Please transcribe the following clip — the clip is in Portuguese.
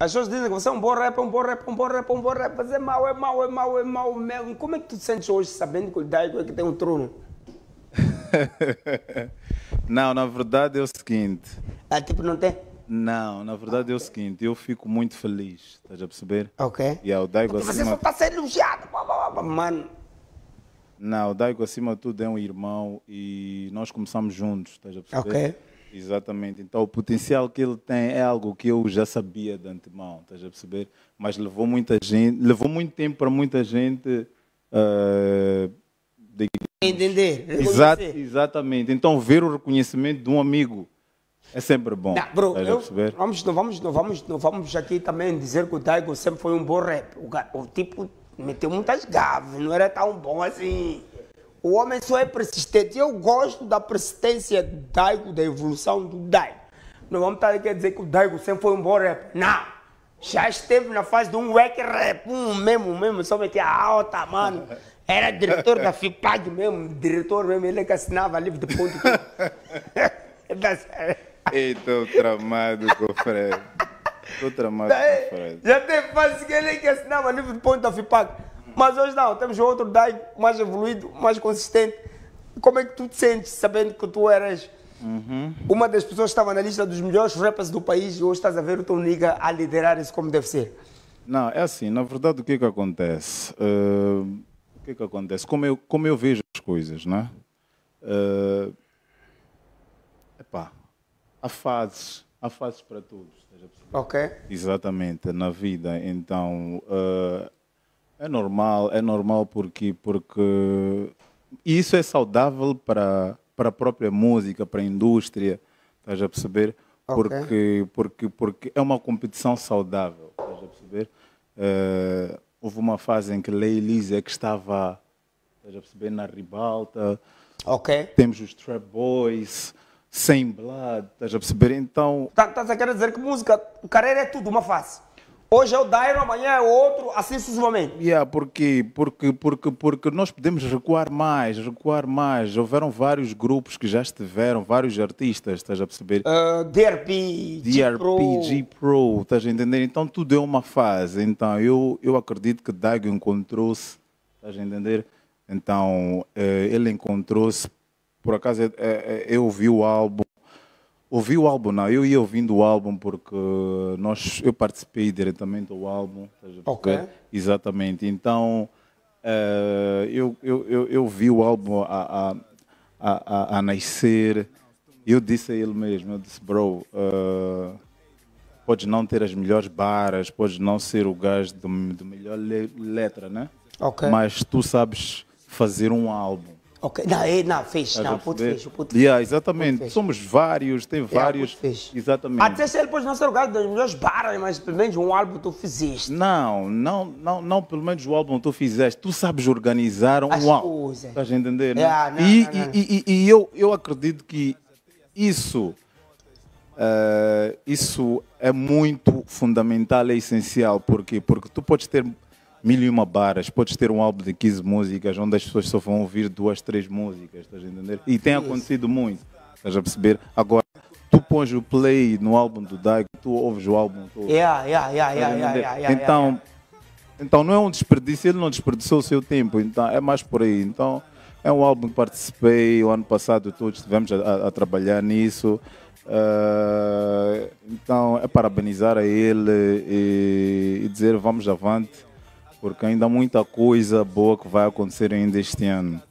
As pessoas dizem que você é um bom rapper, um bom rapper, um bom rapper, um bom rapper, mas é mau, é mau, é mau, é mau mesmo. Como é que tu te sentes hoje sabendo que o Daigo é que tem um trono? não, na verdade é o seguinte. Ah, tipo, não tem? Não, na verdade okay. é o seguinte, eu fico muito feliz, estás a perceber? Ok. E yeah, é o Daigo Porque acima... você só está sendo elogiado, mano. Não, o Daigo acima de tudo é um irmão e nós começamos juntos, estás a perceber? Ok. Exatamente. Então, o potencial que ele tem é algo que eu já sabia de antemão, estás a perceber? Mas levou muita gente, levou muito tempo para muita gente uh, entender. exatamente. Então, ver o reconhecimento de um amigo é sempre bom. Não, bro, eu, vamos, não vamos, não vamos, não vamos aqui também dizer que o Daigo sempre foi um bom rap. O, o tipo meteu muitas gaves, não era tão bom assim. O homem só é persistente. Eu gosto da persistência do Daigo, da evolução do Daigo. Não vamos estar aqui a dizer que o Daigo sempre foi um bom rap. Não! Já esteve na fase de um wack rap, um mesmo, mesmo, só metia alta, mano. Era diretor da FIPAG mesmo, diretor mesmo, ele que assinava livro de ponto. Tá Estou tramado, cofre. Estou tramado, Fred. Já teve fase que ele que assinava livro de ponto da FIPAG. Mas hoje não, temos outro Dai mais evoluído, mais consistente. Como é que tu te sentes sabendo que tu eras uhum. uma das pessoas que estava na lista dos melhores rappers do país e hoje estás a ver o teu nigga a liderar isso como deve ser? Não, é assim, na verdade o que é que acontece? Uh, o que é que acontece? Como eu, como eu vejo as coisas, né? Uh, epá, há fases, há fases para todos. Ok. Exatamente, na vida. Então, uh, é normal, é normal porque, porque isso é saudável para, para a própria música, para a indústria, estás a perceber? Okay. Porque, porque, porque é uma competição saudável, estás a perceber? Uh, houve uma fase em que Lei Lisa é que estava, estás a perceber, na ribalta. Ok. Temos os Trap Boys, Sem Blood, estás a perceber? Então... Tá, estás tá a querer dizer que música, carreira é tudo uma fase? Hoje é o Dairo, amanhã é outro, assim sucessivamente. Yeah, porque, porque, porque, porque nós podemos recuar mais, recuar mais. Houveram vários grupos que já estiveram, vários artistas, estás a perceber? Uh, ah, DRP, DRP, G-Pro, estás a entender? Então tudo é uma fase. Então eu, eu acredito que Daigo encontrou-se, estás a entender? Então eh, ele encontrou-se, por acaso é, é, é, eu vi o álbum, Ouvi o álbum, não. Eu ia ouvindo o álbum porque eh, nós, eu participei diretamente do álbum. Ok. Exatamente. Então, uh, eu, eu, eu, eu, vi o álbum a, a, a, a, nascer. Eu disse a ele mesmo, eu disse, bro, uh, não ter as melhores barras, podes não ser o gajo de, de melhor le letra, né? Ok. Mas tu sabes fazer um álbum Ok, não, é, não fez, não, puto fez, puto fez. Yeah, exatamente, puto somos vários, tem é, vários. Exatamente. Até se ele pode não ser o gajo dos melhores barras, mas pelo menos um álbum tu fizeste. Não, não, não, não pelo menos o álbum tu fizeste, tu sabes organizar um álbum. Estás a entender? Né? Yeah, não, e, não, não. e, e, e eu, eu acredito que isso, uh, isso é muito fundamental, é essencial, porque porque tu podes ter mil e uma barras. Podes ter um álbum de 15 músicas onde as pessoas só vão ouvir duas, três músicas, estás a entender? E tem acontecido muito, estás a perceber? Agora, tu pões o play no álbum do Daigo, tu ouves o álbum todo. Yeah, yeah, yeah, yeah, yeah, yeah, yeah, então, então não é um desperdício, ele não desperdiçou o seu tempo, então é mais por aí. Então é um álbum que participei o ano passado, todos estivemos a, a, a trabalhar nisso. Uh, então é parabenizar a ele e, e dizer vamos avante porque ainda há muita coisa boa que vai acontecer ainda este ano.